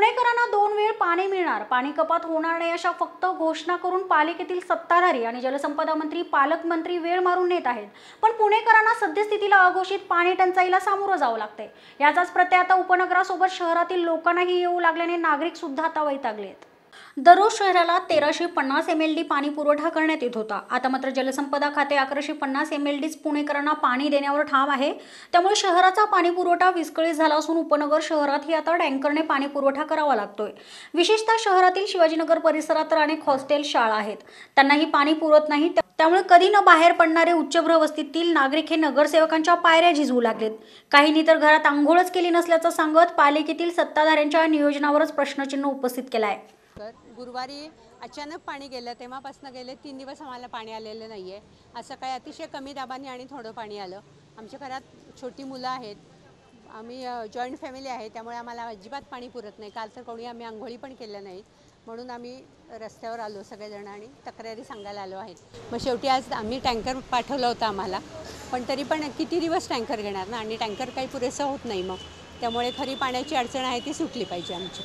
पुणेकरांना दोन वेळ पाणी मिळणार पाणी कपात होणार नाही अशा फक्त घोषणा करून पालिकेतील सत्ताधारी आणि जलसंपदा मंत्री पालकमंत्री वेळ मारून नेत आहेत पण पुणेकरांना सद्यस्थितीला अघोषित पाणी टंचाईला सामोरं जावं लागते याचाच प्रत्यय आता उपनगरासोबत शहरातील लोकांनाही येऊ लागल्याने नागरिक सुद्धा आता आहेत दररोज शहराला तेराशे पन्नास एम एल डी पाणी पुरवठा करण्यात येत होता आता मात्र जलसंपदा खाते अकराशे पन्नास एम एल डीच पुणेकरांना पाणी देण्यावर ठाम आहे त्यामुळे शहराचा पाणी पुरवठा विस्कळीत झाला असून उपनगर शहरातही आता टँकरने पाणी पुरवठा करावा लागतोय विशेषतः शहरातील शिवाजीनगर परिसरात तर अनेक हॉस्टेल शाळा आहेत त्यांनाही पाणी पुरत नाही त्यामुळे कधी न बाहेर पडणारे वस्तीतील नागरिक हे नगरसेवकांच्या पायऱ्या झिजवू लागलेत काहींनी तर घरात आंघोळच केली नसल्याचं सांगत पालिकेतील सत्ताधाऱ्यांच्या नियोजनावरच प्रश्नचिन्ह उपस्थित केलं आहे गुरुवारी अचानक पाणी गेलं तेव्हापासून गेले तीन दिवस आम्हाला पाणी आलेलं नाही आहे असं काही अतिशय कमी दाबाने आणि थोडं पाणी आलं आमच्या घरात छोटी मुलं आहेत आम्ही जॉईंट फॅमिली आहे त्यामुळे आम्हाला अजिबात पाणी पुरत नाही काल तर कोणी आम्ही आंघोळी पण केलं नाहीत म्हणून आम्ही रस्त्यावर आलो सगळेजण आणि तक्रारी सांगायला आलो आहेत मग शेवटी आज आम्ही टँकर पाठवलं होतं आम्हाला पण तरी पण किती दिवस टँकर घेणार ना आणि टँकर काही पुरेसं होत नाही मग त्यामुळे खरी पाण्याची अडचण आहे ती सुटली पाहिजे आमची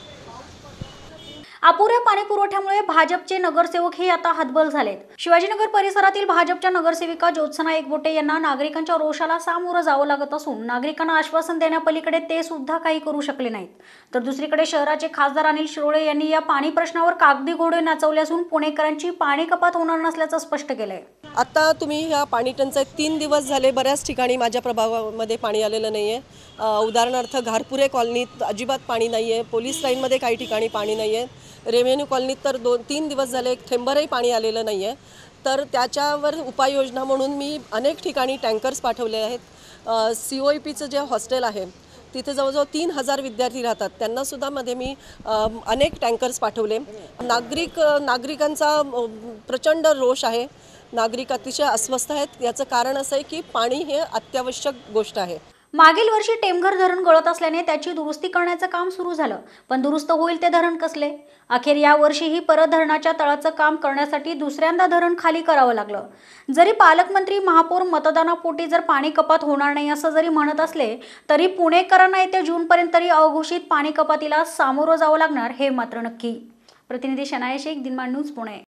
अपुऱ्या पाणी पुरवठ्यामुळे भाजपचे नगरसेवक हे आता हतबल झालेत शिवाजीनगर परिसरातील भाजपच्या नगरसेविका ज्योत्सना एकबोटे यांना नागरिकांच्या रोषाला सामोरं जावं लागत असून नागरिकांना आश्वासन देण्यापलीकडे ते सुद्धा काही करू शकले नाहीत तर दुसरीकडे शहराचे खासदार अनिल शिरोळे यांनी या पाणी प्रश्नावर कागदी घोडे नाचवले असून पुणेकरांची पाणी कपात होणार नसल्याचं स्पष्ट केलंय आता तुम्ही ह्या पाणी टंचाई तीन दिवस झाले बऱ्याच ठिकाणी माझ्या प्रभावामध्ये पाणी आलेलं नाही आहे उदाहरणार्थ घारपुरे कॉलनीत अजिबात पाणी नाही आहे पोलीस लाईनमध्ये काही ठिकाणी पाणी नाही रेव्हेन्यू कॉलनीत तर दोन तीन दिवस झाले एक थेंबरही पाणी आलेलं नाही आहे तर त्याच्यावर उपाययोजना म्हणून मी अनेक ठिकाणी टँकर्स पाठवले आहेत सी ओ पीचं जे हॉस्टेल आहे तिथे जवळजवळ तीन हजार विद्यार्थी राहतात त्यांनासुद्धा मध्ये मी अनेक टँकर्स पाठवले नागरिक नागरिकांचा प्रचंड रोष आहे नागरिक अतिशय अस्वस्थ आहेत याचं कारण असं आहे की पाणी हे अत्यावश्यक गोष्ट आहे मागील वर्षी टेमघर धरण गळत असल्याने त्याची दुरुस्ती करण्याचं काम सुरू झालं पण दुरुस्त होईल ते धरण कसले अखेर या वर्षीही परत धरणाच्या तळाचं काम करण्यासाठी दुसऱ्यांदा धरण खाली करावं लागलं जरी पालकमंत्री महापौर मतदानापोटी जर पाणी कपात होणार नाही असं जरी म्हणत असले तरी पुणेकरांना येत्या जूनपर्यंत तरी अघोषित पाणी कपातीला सामोरं जावं लागणार हे मात्र नक्की प्रतिनिधी शनाय शेख दिनमान न्यूज पुणे